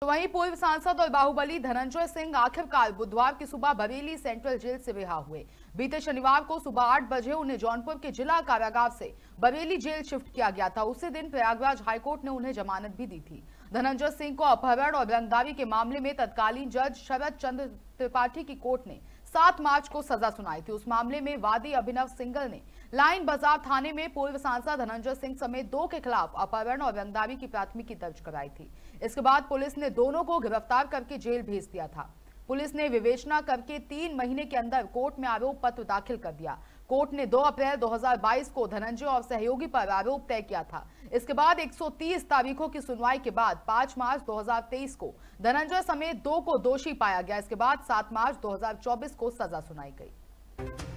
तो वहीं पूर्व सांसद और बाहुबली धनंजय सिंह आखिरकार बुधवार की सुबह बरेली सेंट्रल जेल से रिहा हुए बीते शनिवार को सुबह आठ बजे उन्हें जौनपुर के जिला कारागार से बरेली जेल शिफ्ट किया गया था उसी दिन प्रयागराज हाईकोर्ट ने उन्हें जमानत भी दी थी धनंजय सिंह को अपहरण और रंगदारी के मामले में तत्कालीन जज शरद चंद्र त्रिपाठी की कोर्ट ने सात मार्च को सजा सुनाई थी उस मामले में वादी अभिनव सिंगल ने लाइन बाजार थाने में पूर्व सांसद धनंजय सिंह समेत दो के खिलाफ अपहरण और रंगदारी की प्राथमिकी दर्ज कराई थी इसके बाद पुलिस ने दोनों को गिरफ्तार करके जेल भेज दिया था पुलिस ने विवेचना करके तीन महीने के अंदर कोर्ट में आरोप पत्र दाखिल कर दिया कोर्ट ने 2 अप्रैल 2022 को धनंजय और सहयोगी पर आरोप तय किया था इसके बाद 130 तारीखों की सुनवाई के बाद 5 मार्च 2023 को धनंजय समेत दो को दोषी पाया गया इसके बाद 7 मार्च 2024 को सजा सुनाई गई